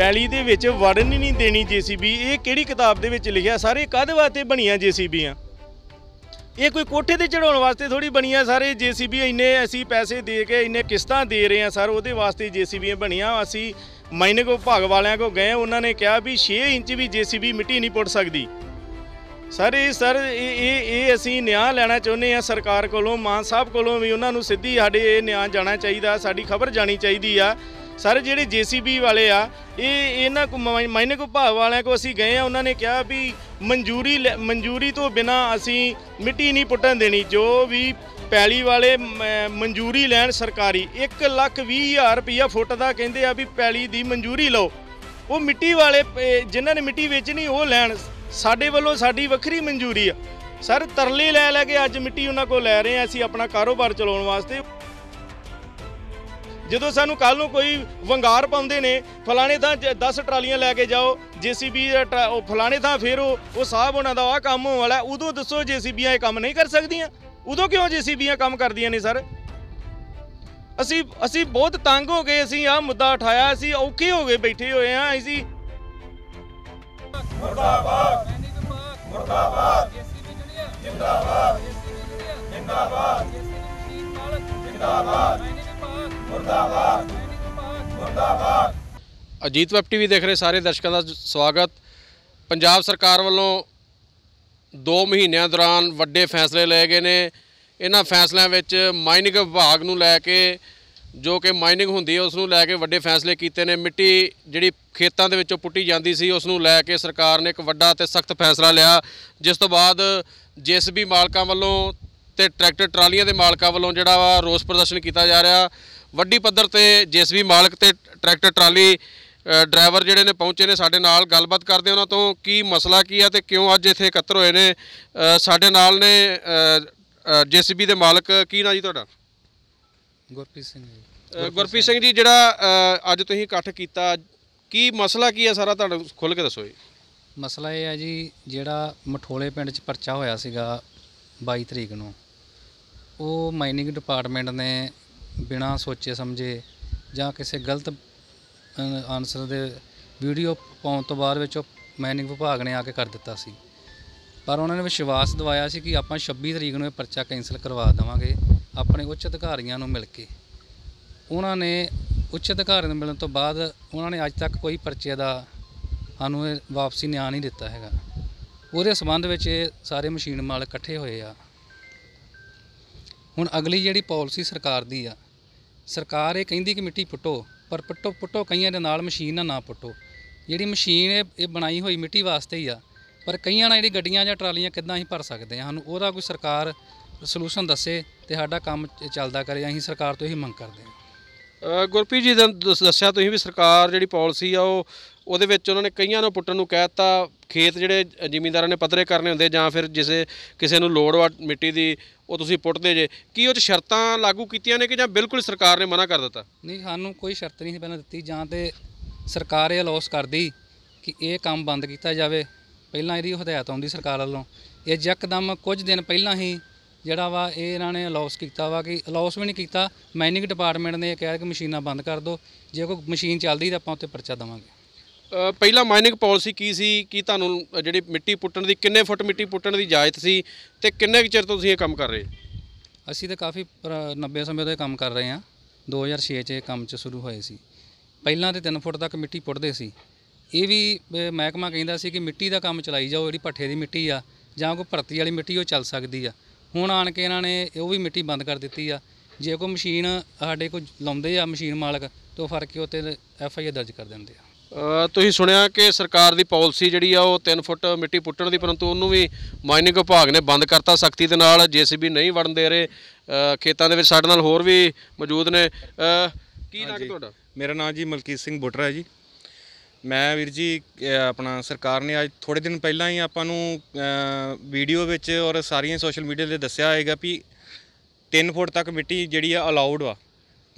ਪੈਲੀ ਦੇ ਵਿੱਚ ਵੜਨ ਨਹੀਂ ਦੇਣੀ ਜੀਸੀਬੀ ਇਹ ਕਿਹੜੀ ਕਿਤਾਬ ਦੇ ਵਿੱਚ ਲਿਖਿਆ ਸਾਰੇ ਕਾਦੇ ਵਾਸਤੇ ਬਣੀਆਂ ਜੀਸੀਬੀਆਂ ਇਹ ਕੋਈ ਕੋਠੇ ਤੇ ਚੜਾਉਣ ਵਾਸਤੇ ਥੋੜੀ ਬਣੀਆਂ ਸਾਰੇ ਜੀਸੀਬੀ ਇੰਨੇ ਅਸੀਂ ਪੈਸੇ ਦੇ ਕੇ ਇੰਨੇ ਕਿਸ਼ਤਾਂ ਦੇ ਰਹੇ ਆ ਸਰ ਉਹਦੇ ਵਾਸਤੇ ਜੀਸੀਬੀਆਂ ਬਣੀਆਂ ਅਸੀਂ ਮਾਈਨਿੰਗ ਵਿਭਾਗ ਵਾਲਿਆਂ ਕੋ ਗਏ ਉਹਨਾਂ ਨੇ ਕਿਹਾ ਵੀ 6 ਇੰਚ ਵੀ ਜੀਸੀਬੀ ਮਿੱਟੀ ਨਹੀਂ ਪੁੱਟ ਸਕਦੀ ਸਰ ਇਹ ਸਰ ਇਹ ਇਹ ਅਸੀਂ ਨਿਆਂ ਲੈਣਾ ਚਾਹੁੰਦੇ ਆ ਸਰਕਾਰ ਕੋਲੋਂ ਮਾਨ ਸਾਹਿਬ ਕੋਲੋਂ ਵੀ ਉਹਨਾਂ ਨੂੰ ਸਿੱਧੀ ਸਾਡੇ ਇਹ ਨਿਆਂ ਜਾਣਾ ਚਾਹੀਦਾ ਸਾਡੀ ਖਬਰ ਜਾਣੀ ਚਾਹੀਦੀ ਆ ਸਰ ਜਿਹੜੇ ਜੀਸੀਬੀ ਵਾਲੇ ਆ ਇਹ ਇਹਨਾਂ ਕੋ ਮਾਇਨੇ ਕੋ ਭਾਵ ਵਾਲਿਆਂ ਕੋ ਅਸੀਂ ਗਏ ਆ ਉਹਨਾਂ ਨੇ ਕਿਹਾ ਵੀ ਮਨਜ਼ੂਰੀ ਮਨਜ਼ੂਰੀ ਤੋਂ ਬਿਨਾ ਅਸੀਂ ਮਿੱਟੀ ਨਹੀਂ ਪੁੱਟਣ ਦੇਣੀ ਜੋ ਵੀ ਪੈਲੀ ਵਾਲੇ ਮਨਜ਼ੂਰੀ ਲੈਣ ਸਰਕਾਰੀ 1 ਲੱਖ 20 ਹਜ਼ਾਰ ਰੁਪਇਆ ਫੁੱਟ ਦਾ ਕਹਿੰਦੇ ਆ ਵੀ ਪੈਲੀ ਦੀ ਮਨਜ਼ੂਰੀ ਲਓ ਉਹ ਮਿੱਟੀ ਵਾਲੇ ਜਿਨ੍ਹਾਂ ਨੇ ਮਿੱਟੀ ਵੇਚਣੀ ਉਹ ਲੈਣ ਸਾਡੇ ਵੱਲੋਂ ਸਾਡੀ ਵੱਖਰੀ ਮਨਜ਼ੂਰੀ ਆ ਸਰ ਤਰਲੇ ਲੈ ਲੈ ਕੇ ਅੱਜ ਮਿੱਟੀ ਉਹਨਾਂ ਕੋਲ ਲੈ ਰਹੇ ਆ ਅਸੀਂ ਆਪਣਾ ਕਾਰੋਬਾਰ ਚਲਾਉਣ ਵਾਸਤੇ ਜਦੋਂ ਸਾਨੂੰ ਕੱਲ ਨੂੰ ਕੋਈ ਵੰਗਾਰ ਪਾਉਂਦੇ ਨੇ ਫਲਾਣੇ ਤਾਂ 10 ਟਰਾਲੀਆਂ ਲੈ ਕੇ ਜਾਓ ਜੀਸੀਬੀ ਉਹ ਫਲਾਣੇ ਤਾਂ ਫੇਰ ਉਹ ਸਾਹਿਬ ਉਹਨਾਂ ਦਾ ਆ ਕੰਮ ਵਾਲਾ ਉਦੋਂ ਦੱਸੋ ਜੀਸੀਬੀਆਂ ਇਹ ਕੰਮ ਨਹੀਂ ਕਰ ਸਕਦੀਆਂ ਉਦੋਂ ਕਿਉਂ ਜੀਸੀਬੀਆਂ ਕੰਮ ਕਰਦੀਆਂ ਨੇ ਸਰ ਅਸੀਂ ਅਸੀਂ ਬਹੁਤ ਤੰਗ ਹੋ ਗਏ ਅਸੀਂ ਆ ਮੁੱਦਾ ਉਠਾਇਆ ਅਸੀਂ ਔਖੇ ਹੋ ਗਏ ਬੈਠੇ ਹੋਏ ਆ ਅਸੀਂ ਮੁਰਦਾਬਾਦ ਮੁਰਦਾਬਾਦ ਜਿੰਦਾਬਾਦ ਜਿੰਦਾਬਾਦ ਜਿੰਦਾਬਾਦ ਮੁਰਦਾਬਾਦ ਮੁਰਦਾਬਾਦ ਅਜੀਤ ਵੈਬ ਟੀਵੀ ਦੇਖ ਰਹੇ ਸਾਰੇ ਦਰਸ਼ਕਾਂ ਦਾ ਸਵਾਗਤ ਪੰਜਾਬ ਸਰਕਾਰ ਵੱਲੋਂ 2 ਮਹੀਨਿਆਂ ਦੌਰਾਨ ਵੱਡੇ ਫੈਸਲੇ ਲਏ ਗਏ ਨੇ ਇਹਨਾਂ ਫੈਸਲਿਆਂ ਵਿੱਚ ਮਾਈਨਿੰਗ ਵਿਭਾਗ ਨੂੰ ਲੈ ਕੇ ਜੋ ਕਿ ਮਾਈਨਿੰਗ ਹੁੰਦੀ ਹੈ ਉਸ ਨੂੰ ਲੈ ਕੇ ਵੱਡੇ ਫੈਸਲੇ ਕੀਤੇ ਨੇ ਮਿੱਟੀ ਜਿਹੜੀ ਖੇਤਾਂ ਦੇ ਵਿੱਚੋਂ ਪੁੱਟੀ ਜਾਂਦੀ ਸੀ ਉਸ ਨੂੰ ਲੈ ਕੇ ਸਰਕਾਰ ਨੇ ਇੱਕ ਵੱਡਾ ਤੇ ਸਖਤ ਫੈਸਲਾ ਲਿਆ ਜਿਸ ਤੋਂ ਬਾਅਦ ਵੀ ਮਾਲਕਾਂ ਵੱਲੋਂ ਤੇ ਟਰੈਕਟਰ ਟਰਾਲੀਆਂ ਦੇ ਮਾਲਕਾਂ ਵੱਲੋਂ ਜਿਹੜਾ ਵਾ ਰੋਸ ਪ੍ਰਦਰਸ਼ਨ ਕੀਤਾ ਜਾ ਰਿਹਾ ਵੱਡੀ ਪੱਧਰ ਤੇ ਜੀਐਸਬੀ ਮਾਲਕ ਤੇ ਟਰੈਕਟਰ ਟਰਾਲੀ ਡਰਾਈਵਰ ਜਿਹੜੇ ਨੇ ਪਹੁੰਚੇ ਨੇ ਸਾਡੇ ਨਾਲ ਗੱਲਬਾਤ ਕਰਦੇ ਉਹਨਾਂ ਤੋਂ ਕੀ ਮਸਲਾ ਕੀ ਆ ਤੇ ਕਿਉਂ ਅੱਜ ਇੱਥੇ ਇਕੱਤਰ ਹੋਏ ਨੇ ਸਾਡੇ ਨਾਲ ਨੇ ਜੀਐਸਬੀ ਦੇ ਮਾਲਕ ਕੀ ਨਾਂ ਜੀ ਤੁਹਾਡਾ ਗੁਰਪ੍ਰੀਤ ਸਿੰਘ ਜੀ ਗੁਰਪ੍ਰੀਤ ਸਿੰਘ ਜੀ ਜਿਹੜਾ ਅੱਜ ਤੁਸੀਂ ਇਕੱਠ ਕੀਤਾ ਕੀ ਮਸਲਾ ਕੀ ਆ ਸਾਰਾ ਤੁਹਾਨੂੰ ਖੁੱਲ ਕੇ ਦੱਸੋ ਜੀ ਮਸਲਾ ਇਹ ਆ ਜੀ ਜਿਹੜਾ ਮਠੋਲੇ ਪਿੰਡ 'ਚ ਪਰਚਾ ਹੋਇਆ ਸੀਗਾ 22 ਤਰੀਕ ਨੂੰ ਉਹ ਮਾਈਨਿੰਗ ਡਿਪਾਰਟਮੈਂਟ ਨੇ ਬਿਨਾ ਸੋਚੇ ਸਮਝੇ ਜਾਂ ਕਿਸੇ ਗਲਤ ਆਨਸਰ ਦੇ ਵੀਡੀਓ ਪਾਉਣ ਤੋਂ ਬਾਅਦ ਵਿੱਚ ਉਹ ਮੈਨਿੰਗ ਵਿਭਾਗ ਨੇ ਆ ਕੇ ਕਰ ਦਿੱਤਾ ਸੀ ਪਰ ਉਹਨਾਂ ਨੇ ਵਿਸ਼ਵਾਸ ਦਿਵਾਇਆ ਸੀ ਕਿ ਆਪਾਂ 26 ਤਰੀਕ ਨੂੰ ਇਹ ਪਰਚਾ ਕੈਂਸਲ ਕਰਵਾ ਦੇਵਾਂਗੇ ਆਪਣੇ ਉੱਚ ਅਧਿਕਾਰੀਆਂ ਨੂੰ ਮਿਲ ਕੇ ਉਹਨਾਂ ਨੇ ਉੱਚ ਅਧਿਕਾਰੀਆਂ ਨੂੰ ਮਿਲਣ ਤੋਂ ਬਾਅਦ ਉਹਨਾਂ ਨੇ ਅੱਜ ਤੱਕ ਕੋਈ ਪਰਚੇ ਦਾ ਸਾਨੂੰ ਵਾਪਸੀ ਨਿਆਂ ਨਹੀਂ ਦਿੱਤਾ ਹੈਗਾ ਉਹਦੇ ਸਬੰਧ ਵਿੱਚ ਇਹ ਸਾਰੇ ਮਸ਼ੀਨ ਮਾਲਕ ਇਕੱਠੇ ਹੋਏ ਆ ਹੁਣ ਅਗਲੀ ਜਿਹੜੀ ਪਾਲਿਸੀ ਸਰਕਾਰ ਦੀ ਆ ਸਰਕਾਰ ਇਹ ਕਹਿੰਦੀ ਕਿ ਮਿੱਟੀ ਪੁੱਟੋ ਪਰ ਪੁੱਟੋ ਪੁੱਟੋ ਕਈਆਂ ਦੇ ਨਾਲ ਮਸ਼ੀਨ ਨਾਲ ਨਾ ਪੁੱਟੋ ਜਿਹੜੀ ਮਸ਼ੀਨ ਇਹ ਬਣਾਈ ਹੋਈ ਮਿੱਟੀ ਵਾਸਤੇ ਹੀ ਆ ਪਰ ਕਈਆਂ ਨਾਲ ਜਿਹੜੀ ਗੱਡੀਆਂ ਜਾਂ ਟਰਾਲੀਆਂ ਕਿੱਦਾਂ ਅਸੀਂ ਭਰ ਸਕਦੇ ਹਾਂ ਸਾਨੂੰ ਉਹਦਾ ਕੋਈ ਸਰਕਾਰ ਸੋਲੂਸ਼ਨ ਦੱਸੇ ਤੇ ਸਾਡਾ ਕੰਮ ਚੱਲਦਾ ਕਰੇ ਅਸੀਂ ਸਰਕਾਰ ਤੋਂ ਇਹ ਮੰਗ ਕਰਦੇ ਹਾਂ ਗੁਰਪ੍ਰੀਤ ਜੀ ਦੱਸਿਆ ਤੁਸੀਂ ਵੀ ਸਰਕਾਰ ਜਿਹੜੀ ਪਾਲਿਸੀ ਆ ਉਹ ਉਹਦੇ ਵਿੱਚ ਉਹਨਾਂ ਨੇ ਕਈਆਂ ਨੂੰ ਪੁੱਟਣ ਨੂੰ ਕਹਿਤਾ ਖੇਤ ਜਿਹੜੇ ਜ਼ਿਮੀਂਦਾਰਾਂ ਨੇ ਪੱਧਰੇ ਕਰਨੇ ਹੁੰਦੇ ਜਾਂ ਫਿਰ ਜਿਸੇ ਕਿਸੇ ਨੂੰ ਲੋੜ ਮਿੱਟੀ ਦੀ ਉਹ ਤੁਸੀਂ ਪੁੱਟਦੇ ਜੇ ਕੀ ਉਹ ਚ ਸ਼ਰਤਾਂ ਲਾਗੂ ਕੀਤੀਆਂ ਨੇ ਕਿ ਜਾਂ ਬਿਲਕੁਲ ਸਰਕਾਰ ਨੇ ਮਨਾ ਕਰ ਦਿੱਤਾ ਨਹੀਂ ਸਾਨੂੰ ਕੋਈ ਸ਼ਰਤ ਨਹੀਂ ਸੀ ਪਹਿਲਾਂ ਦਿੱਤੀ ਜਾਂ ਤੇ ਸਰਕਾਰ ਇਹ ਅਲੌਸ ਕਰਦੀ ਕਿ ਇਹ ਕੰਮ ਬੰਦ ਕੀਤਾ ਜਾਵੇ ਪਹਿਲਾਂ ਇਹਦੀ ਹਦਾਇਤ ਆਉਂਦੀ ਸਰਕਾਰ ਵੱਲੋਂ ਇਹ ਜੱਕਦਮ ਕੁਝ ਦਿਨ ਪਹਿਲਾਂ ਹੀ ਜਿਹੜਾ ਵਾ ਇਹ ਇਹਨਾਂ ਨੇ ਅਲੌਸ ਕੀਤਾ ਵਾ ਕਿ ਅਲੌਸ ਵੀ ਨਹੀਂ ਕੀਤਾ ਮਾਈਨਿੰਗ ਡਿਪਾਰਟਮੈਂਟ ਨੇ ਕਿਹਾ ਕਿ ਮਸ਼ੀਨਾਂ ਬੰਦ ਕਰ ਦਿਓ ਜੇ ਕੋਈ ਮਸ਼ੀਨ ਚੱਲਦੀ ਤਾਂ ਆਪਾਂ ਉੱਤੇ ਪਰਚਾ ਦਵਾਂਗੇ ਪਹਿਲਾ ਮਾਈਨਿੰਗ ਪਾਲਿਸੀ ਕੀ ਸੀ ਕੀ ਤੁਹਾਨੂੰ ਜਿਹੜੀ ਮਿੱਟੀ ਪੁੱਟਣ ਦੀ ਕਿੰਨੇ ਫੁੱਟ ਮਿੱਟੀ ਪੁੱਟਣ ਦੀ ਇਜਾਜ਼ਤ ਸੀ ਤੇ ਕਿੰਨੇ ਚਿਰ ਤੋਂ ਤੁਸੀਂ ਇਹ ਕੰਮ ਕਰ ਰਹੇ ਅਸੀਂ ਤਾਂ ਕਾਫੀ 90 ਸਮੇਂ ਤੋਂ ਇਹ ਕੰਮ ਕਰ ਰਹੇ ਹਾਂ 2006 ਚ ਇਹ ਕੰਮ ਚ ਸ਼ੁਰੂ ਹੋਏ ਸੀ ਪਹਿਲਾਂ ਤੇ 3 ਫੁੱਟ ਤੱਕ ਮਿੱਟੀ ਪੁੱਟਦੇ ਸੀ ਇਹ ਵੀ ਮਹਿਕਮਾ ਕਹਿੰਦਾ ਸੀ ਕਿ ਮਿੱਟੀ ਦਾ ਕੰਮ ਚਲਾਈ ਜਾਓ ਜਿਹੜੀ ਪੱਠੇ ਦੀ ਮਿੱਟੀ ਆ ਜਾਂ ਕੋਈ ਭਰਤੀ ਵਾਲੀ ਮਿੱਟੀ ਉਹ ਚੱਲ ਸਕਦੀ ਆ ਹੁਣ ਆਣ ਕੇ ਇਹਨਾਂ ਨੇ ਉਹ ਵੀ ਮਿੱਟੀ ਬੰਦ ਕਰ ਦਿੱਤੀ ਆ ਜੇ ਕੋਈ ਮਸ਼ੀਨ ਸਾਡੇ ਕੋਲ ਲਾਉਂਦੇ ਆ ਮਸ਼ੀਨ ਮਾਲਕ ਤੋਂ ਉਹ ਫੜ ਉੱਤੇ ਐਫ ਆਈ ਆਰ ਦਰਜ ਕਰ ਦਿੰਦੇ ਆ ਤੁਸੀਂ ਸੁਣਿਆ ਕਿ ਸਰਕਾਰ ਦੀ ਪਾਲਿਸੀ ਜਿਹੜੀ ਆ ਉਹ 3 ਫੁੱਟ ਮਿੱਟੀ ਪੁੱਟਣ ਦੀ ਪਰੰਤੂ ਉਹਨੂੰ ਵੀ ਮਾਈਨਿੰਗ ਵਿਭਾਗ ਨੇ ਬੰਦ ਕਰਤਾ ਸਖਤੀ ਦੇ ਨਾਲ ਜੀਸੀਬੀ ਨਹੀਂ ਵੜਨ ਦੇ ਰਹੇ ਖੇਤਾਂ ਦੇ ਵਿੱਚ ਸਾਡੇ ਨਾਲ ਹੋਰ ਵੀ ਮੌਜੂਦ ਨੇ ਕੀ ਨਾਮ ਤੁਹਾਡਾ ਮੇਰਾ ਨਾਮ ਜੀ ਮਲਕੀਤ ਸਿੰਘ ਬੁੱਟਰਾ ਹੈ ਜੀ ਮੈਂ ਵੀਰ ਜੀ ਆਪਣਾ ਸਰਕਾਰ ਨੇ ਅੱਜ ਥੋੜੇ ਦਿਨ ਪਹਿਲਾਂ ਹੀ ਆਪਾਂ ਨੂੰ ਵੀਡੀਓ ਵਿੱਚ ਔਰ ਸਾਰੀਆਂ ਸੋਸ਼ਲ ਮੀਡੀਆ ਤੇ ਦੱਸਿਆ ਹੋਏਗਾ ਵੀ 3 ਫੁੱਟ ਤੱਕ ਮਿੱਟੀ ਜਿਹੜੀ ਆ ਅਲਾਉਡ ਆ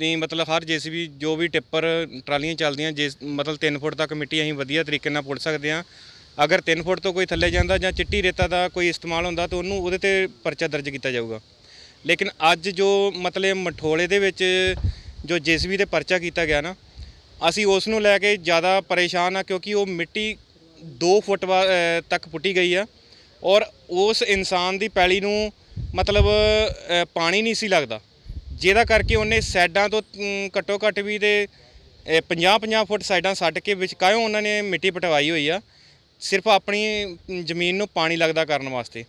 ਅਸੀਂ ਮਤਲਬ ਹਰ ਜੀਸੀਬੀ ਜੋ ਵੀ ਟਿੱਪਰ ਟਰਾਲੀਆਂ ਚੱਲਦੀਆਂ ਜੇ ਮਤਲਬ 3 ਫੁੱਟ ਤੱਕ ਮਿੱਟੀ ਅਸੀਂ ਵਧੀਆ ਤਰੀਕੇ ਨਾਲ ਪੁੱਟ ਸਕਦੇ ਹਾਂ ਅਗਰ 3 ਫੁੱਟ ਤੋਂ ਕੋਈ ਥੱਲੇ ਜਾਂਦਾ ਜਾਂ ਚਿੱਟੀ ਰੇਤਾ ਦਾ ਕੋਈ ਇਸਤੇਮਾਲ ਹੁੰਦਾ ਤਾਂ ਉਹਨੂੰ ਉਹਦੇ ਤੇ ਪਰਚਾ ਦਰਜ ਕੀਤਾ ਜਾਊਗਾ ਲੇਕਿਨ ਅੱਜ ਜੋ ਮਤਲਬ ਮਠੋਲੇ ਦੇ ਵਿੱਚ ਜੋ ਜੀਸੀਬੀ ਤੇ ਪਰਚਾ ਕੀਤਾ ਗਿਆ ਨਾ ਅਸੀਂ ਉਸ ਨੂੰ ਲੈ ਕੇ ਜ਼ਿਆਦਾ ਪਰੇਸ਼ਾਨ ਆ ਕਿਉਂਕਿ ਉਹ ਮਿੱਟੀ 2 ਫੁੱਟ ਤੱਕ ਪੁੱਟੀ ਗਈ ਆ ਔਰ ਉਸ ਇਨਸਾਨ ਦੀ ਪੈਲੀ ਨੂੰ ਮਤਲਬ ਪਾਣੀ ਨਹੀਂ ਸੀ ਲੱਗਦਾ ਜਿਹਦਾ ਕਰਕੇ ਉਹਨੇ ਸਾਈਡਾਂ ਤੋਂ ਘੱਟੋ ਘੱਟ ਵੀ ਦੇ 50-50 ਫੁੱਟ ਸਾਈਡਾਂ ਛੱਡ ਕੇ ਵਿਚਕਾਇਓ ਉਹਨਾਂ ਨੇ ਮਿੱਟੀ ਪਟਵਾਈ ਹੋਈ ਆ ਸਿਰਫ ਆਪਣੀ ਜ਼ਮੀਨ ਨੂੰ ਪਾਣੀ ਲੱਗਦਾ ਕਰਨ ਵਾਸਤੇ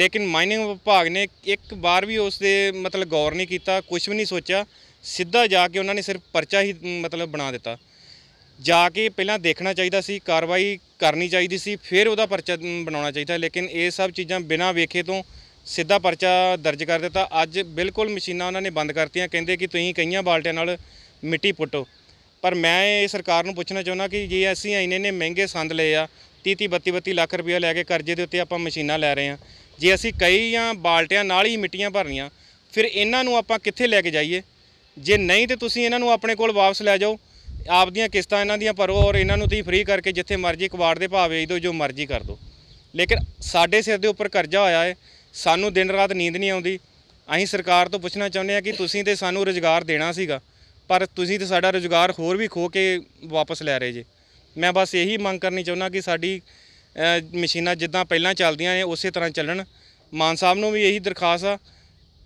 ਲੇਕਿਨ ਮਾਈਨਿੰਗ ਵਿਭਾਗ ਨੇ ਇੱਕ ਵਾਰ ਵੀ ਉਸ ਦੇ ਮਤਲਬ ਗੌਰ ਨਹੀਂ ਕੀਤਾ ਕੁਝ ਵੀ ਨਹੀਂ ਸੋਚਿਆ ਸਿੱਧਾ ਜਾ ਕੇ ਉਹਨਾਂ ਨੇ ਸਿਰਫ ਪਰਚਾ ਹੀ ਮਤਲਬ ਬਣਾ ਦਿੱਤਾ ਜਾ ਕੇ ਪਹਿਲਾਂ ਦੇਖਣਾ ਚਾਹੀਦਾ ਸੀ ਕਾਰਵਾਈ ਕਰਨੀ ਚਾਹੀਦੀ ਸੀ ਫਿਰ ਉਹਦਾ ਪਰਚਾ ਬਣਾਉਣਾ ਚਾਹੀਦਾ ਲੇਕਿਨ ਇਹ ਸਭ ਚੀਜ਼ਾਂ ਬਿਨਾਂ ਵੇਖੇ ਤੋਂ ਸਿੱਧਾ ਪਰਚਾ ਦਰਜ ਕਰ ਦਿੱਤਾ ਅੱਜ ਬਿਲਕੁਲ ਮਸ਼ੀਨਾਂ ਉਹਨਾਂ ਨੇ ਬੰਦ ਕਰਤੀਆਂ ਕਹਿੰਦੇ ਕਿ ਤੁਸੀਂ ਕਈਆਂ ਬਾਲਟਿਆਂ ਨਾਲ ਮਿੱਟੀ ਪੁੱਟੋ ਪਰ ਮੈਂ ਇਹ ਸਰਕਾਰ ਨੂੰ ਪੁੱਛਣਾ ਚਾਹੁੰਦਾ ਕਿ ਜੇ ਅਸੀਂ ਇੰਨੇ ਨੇ ਮਹਿੰਗੇ ਸੰਦ ਲਏ ਆ 30 32 32 ਲੱਖ ਰੁਪਏ ਲੈ ਕੇ ਕਰਜ਼ੇ ਦੇ ਉੱਤੇ ਆਪਾਂ ਮਸ਼ੀਨਾਂ ਲੈ ਰਹੇ ਆ ਜੇ ਅਸੀਂ ਕਈਆਂ ਬਾਲਟਿਆਂ ਨਾਲ ਹੀ ਮਿੱਟੀਆਂ ਭਰਨੀਆਂ ਫਿਰ ਇਹਨਾਂ ਨੂੰ ਆਪਾਂ ਕਿੱਥੇ ਲੈ ਕੇ ਜਾਈਏ ਜੇ ਨਹੀਂ ਤੇ ਤੁਸੀਂ ਇਹਨਾਂ ਨੂੰ ਆਪਣੇ ਕੋਲ ਵਾਪਸ ਲੈ ਜਾਓ ਆਪਦੀਆਂ ਕਿਸ਼ਤਾਂ ਇਹਨਾਂ ਦੀਆਂ ਭਰੋ ਔਰ ਇਹਨਾਂ ਨੂੰ ਤੁਸੀਂ ਫ੍ਰੀ ਕਰਕੇ ਜਿੱਥੇ ਮਰਜ਼ੀ ਕਵਾੜ ਦੇ ਭਾਅ ਵੇਚ ਦਿਓ ਜੋ ਮਰਜ਼ੀ ਕਰ ਦਿਓ ਲੇਕਿਨ ਸਾਡੇ ਸਿਰ ਦੇ ਉੱਪਰ ਕਰਜ਼ਾ ਹੋਇਆ ਹੈ ਸਾਨੂੰ ਦਿਨ ਰਾਤ ਨੀਂਦ ਨਹੀਂ ਆਉਂਦੀ ਅਸੀਂ ਸਰਕਾਰ ਤੋਂ ਪੁੱਛਣਾ ਚਾਹੁੰਦੇ ਆ ਕਿ ਤੁਸੀਂ ਤੇ ਸਾਨੂੰ ਰੋਜ਼ਗਾਰ ਦੇਣਾ ਸੀਗਾ ਪਰ ਤੁਸੀਂ ਤੇ ਸਾਡਾ ਰੋਜ਼ਗਾਰ ਹੋਰ ਵੀ ਖੋ ਕੇ ਵਾਪਸ ਲੈ ਰਹੇ ਜੇ ਮੈਂ ਬਸ ਇਹੀ ਮੰਗ ਕਰਨੀ ਚਾਹੁੰਦਾ ਕਿ ਸਾਡੀ ਮਸ਼ੀਨਾਂ ਜਿੱਦਾਂ ਪਹਿਲਾਂ ਚੱਲਦੀਆਂ ਨੇ ਉਸੇ ਤਰ੍ਹਾਂ ਚੱਲਣ ਮਾਨ ਸਾਹਿਬ ਨੂੰ ਵੀ ਇਹੀ ਦਰਖਾਸਤ ਆ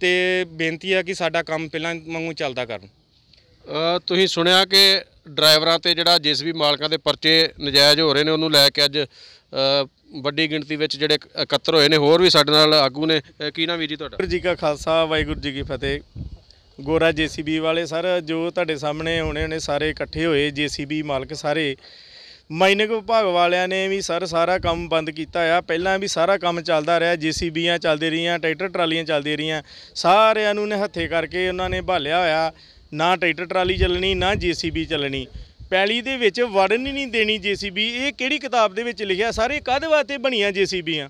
ਤੇ ਬੇਨਤੀ ਆ ਕਿ ਸਾਡਾ ਕੰਮ ਪਹਿਲਾਂ ਵਾਂਗੂ ਚੱਲਦਾ ਕਰਨ ਤੁਸੀਂ ਸੁਣਿਆ ਕਿ ਡਰਾਈਵਰਾਂ ਤੇ ਜਿਹੜਾ ਜਿਸ ਵੀ ਮਾਲਕਾਂ ਦੇ ਪਰਚੇ ਨਜਾਇਜ਼ ਹੋ ਰਹੇ ਨੇ ਉਹਨੂੰ ਲੈ ਕੇ ਅੱਜ ਵੱਡੀ ਗਿਣਤੀ ਵਿੱਚ ਜਿਹੜੇ ਇਕੱਤਰ ਹੋਏ ਨੇ ਹੋਰ ਵੀ ਸਾਡੇ ਨਾਲ ਆਗੂ ਨੇ ਕੀ ਨਾਮ ਵੀਰ ਜੀ ਤੁਹਾਡਾ ਵਾਹਿਗੁਰੂ ਜੀ ਕਾ ਖਾਲਸਾ ਵਾਹਿਗੁਰੂ ਜੀ ਕੀ ਫਤਿਹ ਗੋਰਾ ਜੀਸੀਬੀ ਵਾਲੇ ਸਰ ਜੋ ਤੁਹਾਡੇ ਸਾਹਮਣੇ ਹੋਣੇ ਨੇ ਸਾਰੇ ਇਕੱਠੇ ਹੋਏ ਜੀਸੀਬੀ ਮਾਲਕ ਸਾਰੇ ਮਾਈਨਿੰਗ ਵਿਭਾਗ ਵਾਲਿਆਂ ਨੇ ਵੀ ਸਰ ਸਾਰਾ ਕੰਮ ਬੰਦ ਕੀਤਾ ਆ ਪਹਿਲਾਂ ਵੀ ਸਾਰਾ ਕੰਮ ਚੱਲਦਾ ਰਿਹਾ ਜੀਸੀਬੀਆਂ ਚੱਲਦੇ ਰਹੀਆਂ ਟਰੈਕਟਰ ਟਰਾਲੀਆਂ ਚੱਲਦੇ ਰਹੀਆਂ ਸਾਰਿਆਂ ਨੂੰ ਨੇ ਹੱਥੇ ਕਰਕੇ ਉਹਨਾਂ ਨੇ ਭਾਲਿਆ ਹੋਇਆ ਨਾ ਟਰੈਕਟਰ ਟਰਾਲੀ ਚੱਲਣੀ ਨਾ ਜੀਸੀਬੀ ਚੱਲਣੀ ਪੈਲੀ ਦੇ ਵਿੱਚ ਵੜਨ ਹੀ ਨਹੀਂ ਦੇਣੀ ਜੀਸੀਬੀ ਇਹ ਕਿਹੜੀ ਕਿਤਾਬ ਦੇ ਵਿੱਚ ਲਿਖਿਆ ਸਾਰੇ ਕਾਹਦੇ ਵਾਸਤੇ ਬਣੀਆਂ ਜੀਸੀਬੀਆਂ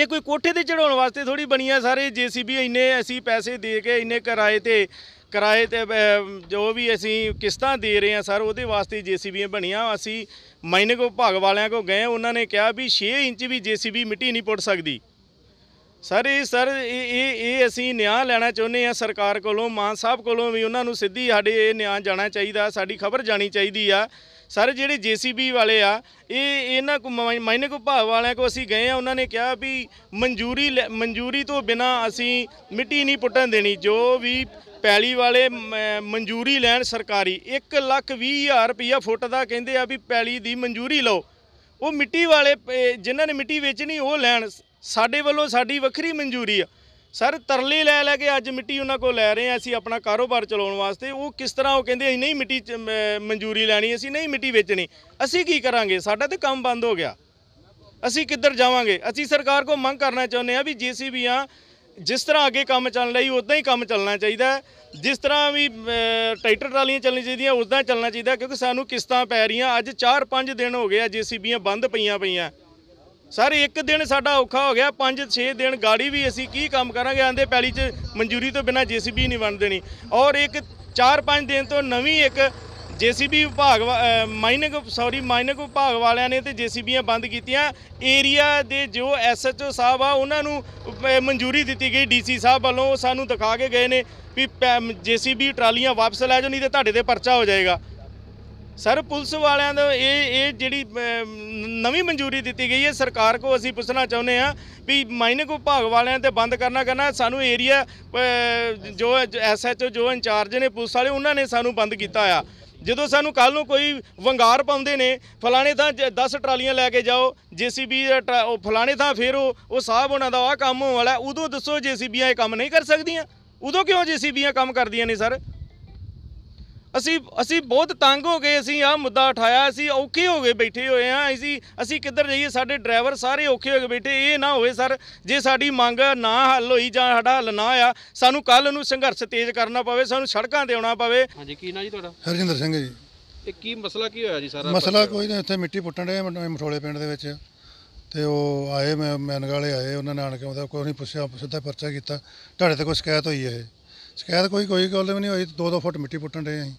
ਇਹ ਕੋਈ ਕੋਠੇ ਤੇ ਚੜਾਉਣ ਵਾਸਤੇ ਥੋੜੀ ਬਣੀਆਂ ਸਾਰੇ ਜੀਸੀਬੀ ਇੰਨੇ ਅਸੀਂ ਪੈਸੇ ਦੇ ਕੇ ਇੰਨੇ ਕਿਰਾਏ ਤੇ ਕਿਰਾਏ ਤੇ ਜੋ ਵੀ ਅਸੀਂ ਕਿਸ਼ਤਾਂ ਦੇ ਰਹੇ ਹਾਂ ਸਰ ਉਹਦੇ ਵਾਸਤੇ ਜੀਸੀਬੀਆਂ ਬਣੀਆਂ ਅਸੀਂ ਮਾਈਨਿੰਗ ਵਿਭਾਗ ਵਾਲਿਆਂ ਕੋ ਗਏ ਉਹਨਾਂ ਨੇ ਕਿਹਾ ਵੀ 6 ਇੰਚ ਵੀ ਜੀਸੀਬੀ ਮਿੱਟੀ ਨਹੀਂ ਪੁੱਟ ਸਕਦੀ ਸਰ ਇਹ ਸਰ ਇਹ ਇਹ ਅਸੀਂ ਨਿਆਂ ਲੈਣਾ ਚਾਹੁੰਦੇ ਆ ਸਰਕਾਰ ਕੋਲੋਂ ਮਾਨ ਸਾਹਿਬ ਕੋਲੋਂ ਵੀ ਉਹਨਾਂ ਨੂੰ ਸਿੱਧੀ ਸਾਡੇ ਇਹ ਨਿਆਂ ਜਾਣਾ ਚਾਹੀਦਾ ਸਾਡੀ ਖਬਰ ਜਾਣੀ ਚਾਹੀਦੀ ਆ ਸਰ ਜਿਹੜੇ ਜੀਸੀਬੀ ਵਾਲੇ ਆ ਇਹ ਇਹਨਾਂ ਕੋ ਮਾਇਨੇ ਕੋ ਭਾਵ ਵਾਲਿਆਂ ਕੋ ਅਸੀਂ ਗਏ ਆ ਉਹਨਾਂ ਨੇ ਕਿਹਾ ਵੀ ਮਨਜ਼ੂਰੀ ਮਨਜ਼ੂਰੀ ਤੋਂ ਬਿਨਾ ਅਸੀਂ ਮਿੱਟੀ ਨਹੀਂ ਪੁੱਟਣ ਦੇਣੀ ਜੋ ਵੀ ਪੈਲੀ ਵਾਲੇ ਮਨਜ਼ੂਰੀ ਲੈਣ ਸਰਕਾਰੀ 1 ਲੱਖ 20 ਹਜ਼ਾਰ ਰੁਪਇਆ ਫੁੱਟ ਦਾ ਕਹਿੰਦੇ ਆ ਵੀ ਪੈਲੀ ਦੀ ਮਨਜ਼ੂਰੀ ਲਓ ਉਹ ਮਿੱਟੀ ਵਾਲੇ ਜਿਨ੍ਹਾਂ ਨੇ ਮਿੱਟੀ ਵੇਚਣੀ ਉਹ ਲੈਣ ਸਾਡੇ ਵੱਲੋਂ ਸਾਡੀ ਵੱਖਰੀ ਮਨਜ਼ੂਰੀ ਆ ਸਰ ਤਰਲੇ ਲੈ ਲੈ ਕੇ ਅੱਜ ਮਿੱਟੀ ਉਹਨਾਂ ਕੋਲ ਲੈ ਰਹੇ ਆ ਅਸੀਂ ਆਪਣਾ ਕਾਰੋਬਾਰ ਚਲਾਉਣ ਵਾਸਤੇ ਉਹ ਕਿਸ ਤਰ੍ਹਾਂ ਉਹ ਕਹਿੰਦੇ ਅਸੀਂ ਨਹੀਂ ਮਿੱਟੀ ਮਨਜ਼ੂਰੀ ਲੈਣੀ ਅਸੀਂ ਨਹੀਂ ਮਿੱਟੀ ਵੇਚਣੀ ਅਸੀਂ ਕੀ ਕਰਾਂਗੇ ਸਾਡਾ ਤੇ ਕੰਮ ਬੰਦ ਹੋ ਗਿਆ ਅਸੀਂ ਕਿੱਧਰ ਜਾਵਾਂਗੇ ਅਸੀਂ ਸਰਕਾਰ ਕੋ ਮੰਗ ਕਰਨਾ ਚਾਹੁੰਦੇ ਆ ਵੀ ਜੀਸੀਬੀਆਂ ਜਿਸ ਤਰ੍ਹਾਂ ਅੱਗੇ ਕੰਮ ਚੱਲ ਰਹੀ ਉਦਾਂ ਹੀ ਕੰਮ ਚੱਲਣਾ ਚਾਹੀਦਾ ਜਿਸ ਤਰ੍ਹਾਂ ਵੀ ਟਰੈਕਟਰ ਟਰਾਲੀਆਂ ਚੱਲਣੀ ਚਾਹੀਦੀਆਂ ਉਦਾਂ ਚੱਲਣਾ ਚਾਹੀਦਾ ਕਿਉਂਕਿ ਸਾਨੂੰ ਕਿਸ਼ਤਾਂ ਪੈ ਰਹੀਆਂ ਅੱਜ 4-5 ਦਿਨ ਹੋ ਗਏ ਆ ਜੀਸੀਬੀਆਂ ਬੰਦ ਪਈਆਂ ਪਈਆਂ ਸਰ ਇੱਕ ਦਿਨ ਸਾਡਾ ਔਖਾ ਹੋ ਗਿਆ 5-6 ਦਿਨ ਗਾੜੀ ਵੀ ਅਸੀਂ ਕੀ ਕੰਮ ਕਰਾਂਗੇ ਆਂਦੇ ਪੈਲੀ 'ਚ ਮਨਜ਼ੂਰੀ ਤੋਂ ਬਿਨਾ ਜੀਸੀਬੀ ਨਹੀਂ ਬਣ ਦੇਣੀ ਔਰ ਇੱਕ 4-5 ਦਿਨ ਤੋਂ ਨਵੀਂ ਇੱਕ ਜੀਸੀਬੀ ਵਿਭਾਗ ਮਾਈਨਿੰਗ ਸੌਰੀ ਮਾਈਨਿੰਗ ਵਿਭਾਗ ਵਾਲਿਆਂ ਨੇ ਤੇ ਜੀਸੀਬੀਆਂ ਬੰਦ ਕੀਤੀਆਂ ਏਰੀਆ ਦੇ ਜੋ ਐਸਐਚਓ ਸਾਹਿਬ ਆ ਉਹਨਾਂ ਨੂੰ ਮਨਜ਼ੂਰੀ ਦਿੱਤੀ ਗਈ ਡੀਸੀ ਸਾਹਿਬ ਵੱਲੋਂ ਸਾਨੂੰ ਦਿਖਾ ਕੇ ਗਏ ਨੇ ਵੀ ਜੀਸੀਬੀ ਟਰਾਲੀਆਂ ਵਾਪਸ ਲੈ ਜਾਓ ਨਹੀਂ ਤੇ ਤੁਹਾਡੇ ਤੇ ਪਰਚਾ ਹੋ ਜਾਏਗਾ ਸਰ ਪੁਲਿਸ ਵਾਲਿਆਂ ਦਾ ਇਹ ਇਹ ਜਿਹੜੀ ਨਵੀਂ ਮਨਜ਼ੂਰੀ ਦਿੱਤੀ ਗਈ ਹੈ ਸਰਕਾਰ ਕੋ ਅਸੀਂ ਪੁੱਛਣਾ ਚਾਹੁੰਦੇ ਆ ਵੀ ਮਾਈਨਿੰਗ ਵਿਭਾਗ ਵਾਲਿਆਂ ਤੇ ਬੰਦ ਕਰਨਾ ਕਰਨਾ ਸਾਨੂੰ ਏਰੀਆ ਜੋ ਐਸਐਚਓ ਜੋ ਇੰਚਾਰਜ ਨੇ ਪੁਲਿਸ ਵਾਲੇ ਉਹਨਾਂ ਨੇ ਸਾਨੂੰ ਬੰਦ ਕੀਤਾ ਆ ਜਦੋਂ ਸਾਨੂੰ ਕੱਲ ਨੂੰ ਕੋਈ ਵੰਗਾਰ ਪਾਉਂਦੇ ਨੇ ਫਲਾਣੇ ਥਾਂ 10 ਟਰਾਲੀਆਂ ਲੈ ਕੇ ਜਾਓ ਜੀਸੀਬੀ ਉਹ ਫਲਾਣੇ ਥਾਂ ਫੇਰ ਉਹ ਸਾਹਿਬ ਉਹਨਾਂ ਦਾ ਆ ਕੰਮ ਹੋਣ ਵਾਲਾ ਉਦੋਂ ਦੱਸੋ ਜੀਸੀਬੀਆਂ ਇਹ ਕੰਮ ਨਹੀਂ ਕਰ ਸਕਦੀਆਂ ਉਦੋਂ ਕਿਉਂ ਜੀਸੀਬੀਆਂ ਕੰਮ ਕਰਦੀਆਂ ਨੇ ਸਰ ਅਸੀਂ ਅਸੀਂ ਬਹੁਤ ਤੰਗ ਹੋ ਗਏ ਅਸੀਂ ਆ ਮੁੱਦਾ ਉਠਾਇਆ ਅਸੀਂ ਔਖੇ ਹੋ ਗਏ ਬੈਠੇ ਹੋਏ ਆ ਅਸੀਂ ਅਸੀਂ ਕਿੱਧਰ ਜਾਈਏ ਸਾਡੇ ਡਰਾਈਵਰ ਸਾਰੇ ਔਖੇ ਹੋ ਗਏ ਬੈਠੇ ਇਹ ਨਾ ਹੋਵੇ ਸਰ ਜੇ ਸਾਡੀ ਮੰਗ ਨਾ ਹੱਲ ਹੋਈ ਜਾਂ ਸਾਡਾ ਹੱਲ ਨਾ ਆ ਸਾਨੂੰ ਕੱਲ ਨੂੰ ਸੰਘਰਸ਼ ਤੇਜ਼ ਕਰਨਾ ਪਵੇ ਸਾਨੂੰ ਸੜਕਾਂ ਤੇ ਆਉਣਾ ਪਵੇ ਹਾਂਜੀ ਕੀ ਨਾ ਜੀ ਤੁਹਾਡਾ ਹਰਜਿੰਦਰ ਸਿੰਘ ਜੀ ਇਹ ਕੀ ਮਸਲਾ ਕੀ ਹੋਇਆ ਜੀ ਸਾਰਾ ਮਸਲਾ ਕੋਈ ਨਹੀਂ ਇੱਥੇ ਮਿੱਟੀ ਪੁੱਟਣ ਦੇ ਮਠੋਲੇ ਪਿੰਡ ਦੇ ਵਿੱਚ ਤੇ ਉਹ ਆਏ ਮੈਂ ਮੈਨਗਾਲੇ ਆਏ ਉਹਨਾਂ ਨੇ ਆਣ ਕੇ ਉਹਦਾ ਕੋਈ ਨਹੀਂ ਪੁੱਛਿਆ ਸਿੱਧਾ ਪਰਚਾ ਕੀਤਾ ਤੁਹਾਡੇ ਤੇ ਕੋਈ ਸ਼ਿਕਾਇਤ ਹੋਈ ਹੈ ਇਹ ਸ਼ਿਕਾਇਤ ਕੋਈ ਕੋਈ ਗੱਲ ਵੀ ਨਹੀਂ ਹੋਈ 2-2 ਫੁੱਟ ਮਿੱਟੀ ਪੁੱਟਣ ਦੇ ਅਸੀਂ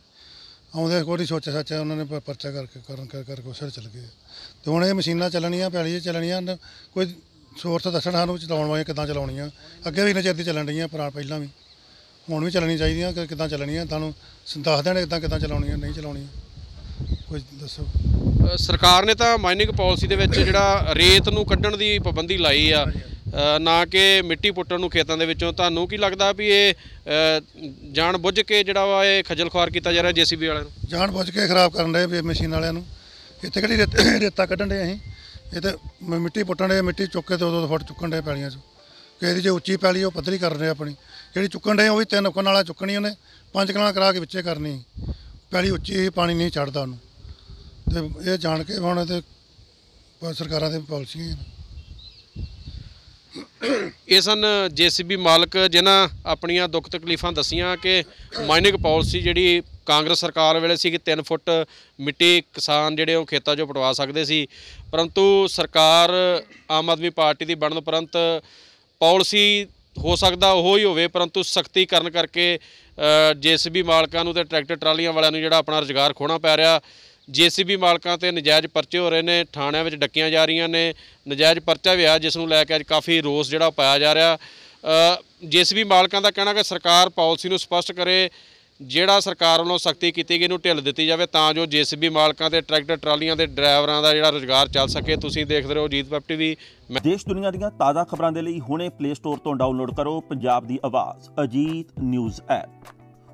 ਆਉਂਦੇ ਕੋਈ ਸੋਚਿਆ ਸੱਚਾ ਉਹਨਾਂ ਨੇ ਪਰਚਾ ਕਰਕੇ ਕਰਨ ਕਰ ਕਰ ਕੋਸਰ ਚਲ ਗਏ ਤੇ ਹੁਣ ਇਹ ਮਸ਼ੀਨਾਂ ਚੱਲਣੀਆਂ ਪੈਲੀ 'ਚ ਚੱਲਣੀਆਂ ਕੋਈ ਸੋਰਸ ਦੱਸਣ ਸਾਨੂੰ ਚਲਾਉਣ ਵਾਲੇ ਕਿਦਾਂ ਚਲਾਉਣੀਆਂ ਅੱਗੇ ਵੀ ਨਜ਼ਰ ਦੀ ਚੱਲਣ ਰਹੀਆਂ ਪੁਰਾ ਪਹਿਲਾਂ ਵੀ ਹੁਣ ਵੀ ਚੱਲਣੀ ਚਾਹੀਦੀਆਂ ਕਿ ਕਿਦਾਂ ਚੱਲਣੀਆਂ ਤੁਹਾਨੂੰ ਦੱਸ ਦੇਣ ਕਿਦਾਂ ਕਿਦਾਂ ਚਲਾਉਣੀਆਂ ਨਹੀਂ ਚਲਾਉਣੀਆਂ ਕੋਈ ਦੱਸੋ ਸਰਕਾਰ ਨੇ ਤਾਂ ਮਾਈਨਿੰਗ ਪਾਲਿਸੀ ਦੇ ਵਿੱਚ ਜਿਹੜਾ ਰੇਤ ਨੂੰ ਕੱਢਣ ਦੀ ਪਾਬੰਦੀ ਲਾਈ ਆ ਨਾ ਕਿ ਮਿੱਟੀ ਪੁੱਟਣ ਨੂੰ ਖੇਤਾਂ ਦੇ ਵਿੱਚੋਂ ਤੁਹਾਨੂੰ ਕੀ ਲੱਗਦਾ ਵੀ ਇਹ ਜਾਣ ਬੁੱਝ ਕੇ ਜਿਹੜਾ ਵਾ ਇਹ ਖਜਲ ਖੁਆਰ ਕੀਤਾ ਜਾ ਰਿਹਾ ਜੀਸੀਬੀ ਵਾਲਿਆਂ ਨੂੰ ਜਾਣ ਬੁੱਝ ਕੇ ਖਰਾਬ ਕਰਨ ਰਹੇ ਵੀ ਮਸ਼ੀਨ ਵਾਲਿਆਂ ਨੂੰ ਇੱਥੇ ਕਿਹੜੀ ਰੇਤਾ ਕੱਢਣ ਦੇ ਅਸੀਂ ਇਹ ਤੇ ਮਿੱਟੀ ਪੁੱਟਣ ਦੇ ਮਿੱਟੀ ਚੁੱਕ ਕੇ ਦੋ ਦੋ ਫੁੱਟ ਚੁੱਕਣ ਦੇ ਪੈਲੀਆਂ 'ਚ ਕਿ ਇਹਦੀ ਜੇ ਉੱਚੀ ਪੈਲੀ ਉਹ ਪੱਧਰੀ ਕਰਨ ਦੇ ਆਪਣੀ ਜਿਹੜੀ ਚੁੱਕਣ ਦੇ ਉਹ ਵੀ ਤਿੰਨ ਕੁ ਵਾਲਾ ਚੁੱਕਣੀ ਉਹਨੇ ਪੰਜ ਕਨਾਲ ਕਰਾ ਕੇ ਵਿੱਚੇ ਕਰਨੀ ਪੈਲੀ ਉੱਚੀ ਹੀ ਪਾਣੀ ਨਹੀਂ ਚੜਦਾ ਉਹਨੂੰ ਤੇ ਇਹ ਜਾਣ ਕੇ ਹੁਣ ਤੇ ਸਰਕਾਰਾਂ ਦੇ ਪਾਲਸੀਆਂ ਨੇ। ਇਹ ਸਨ ਜੀਸੀਬੀ ਮਾਲਕ ਜਿਨ੍ਹਾਂ ਆਪਣੀਆਂ ਦੁੱਖ ਤਕਲੀਫਾਂ ਦਸੀਆਂ ਕਿ ਮਾਈਨਿੰਗ ਪਾਲਿਸੀ ਜਿਹੜੀ ਕਾਂਗਰਸ ਸਰਕਾਰ ਵੇਲੇ ਸੀ ਕਿ 3 ਫੁੱਟ ਮਿੱਟੀ ਕਿਸਾਨ ਜਿਹੜੇ ਉਹ ਖੇਤਾਂ 'ਚੋਂ ਪਟਵਾ ਸਕਦੇ ਸੀ ਪਰੰਤੂ ਸਰਕਾਰ ਆਮ ਆਦਮੀ ਪਾਰਟੀ ਦੀ ਬਣਨ ਪਰੰਤ ਪਾਲਿਸੀ ਹੋ ਸਕਦਾ ਉਹ ਹੀ ਹੋਵੇ ਪਰੰਤੂ ਸਖਤੀ ਕਰਨ ਕਰਕੇ ਜੀਸੀਬੀ ਮਾਲਕਾਂ ਨੂੰ ਤੇ ਟਰੈਕਟਰ ਟਰਾਲੀਆਂ ਵਾਲਿਆਂ ਨੂੰ ਜਿਹੜਾ ਆਪਣਾ ਰੁਜ਼ਗਾਰ ਖੋਣਾ ਪੈ ਰਿਹਾ ਜੀਸੀਬੀ ਮਾਲਕਾਂ ਤੇ ਨਜਾਇਜ਼ ਪਰਚੇ ਹੋ ਰਹੇ ਨੇ ਥਾਣਿਆਂ ਵਿੱਚ ਡੱਕੀਆਂ ਜਾ ਰਹੀਆਂ ਨੇ ਨਜਾਇਜ਼ ਪਰਚਾ ਵਿਆਹ ਜਿਸ ਨੂੰ ਲੈ ਕੇ ਅੱਜ ਕਾਫੀ ਰੋਸ ਜਿਹੜਾ ਪਾਇਆ ਜਾ ਰਿਹਾ ਜੀਸੀਬੀ ਮਾਲਕਾਂ ਦਾ ਕਹਿਣਾ ਕਿ ਸਰਕਾਰ ਪਾਲਿਸੀ ਨੂੰ ਸਪਸ਼ਟ ਕਰੇ ਜਿਹੜਾ ਸਰਕਾਰ ਵੱਲੋਂ ਸਖਤੀ ਕੀਤੀ ਗਈ ਨੂੰ ਢਿੱਲ ਦਿੱਤੀ ਜਾਵੇ ਤਾਂ ਜੋ ਜੀਸੀਬੀ ਮਾਲਕਾਂ ਤੇ ਟਰੈਕਟਰ ਟਰਾਲੀਆਂ ਦੇ ਡਰਾਈਵਰਾਂ ਦਾ ਜਿਹੜਾ ਰੋਜ਼ਗਾਰ ਚੱਲ ਸਕੇ ਤੁਸੀਂ ਦੇਖਦੇ ਰਹੋ ਜੀਤ ਵੈਬ ਟੀਵੀ ਦੇਸ਼ ਦੁਨੀਆ ਦੀਆਂ ਤਾਜ਼ਾ ਖਬਰਾਂ ਦੇ ਲਈ ਹੁਣੇ ਪਲੇ ਸਟੋਰ ਤੋਂ ਡਾਊਨਲੋਡ ਕਰੋ ਪੰਜਾਬ ਦੀ ਆਵਾਜ਼ ਅਜੀਤ ਨਿਊਜ਼ ਐਪ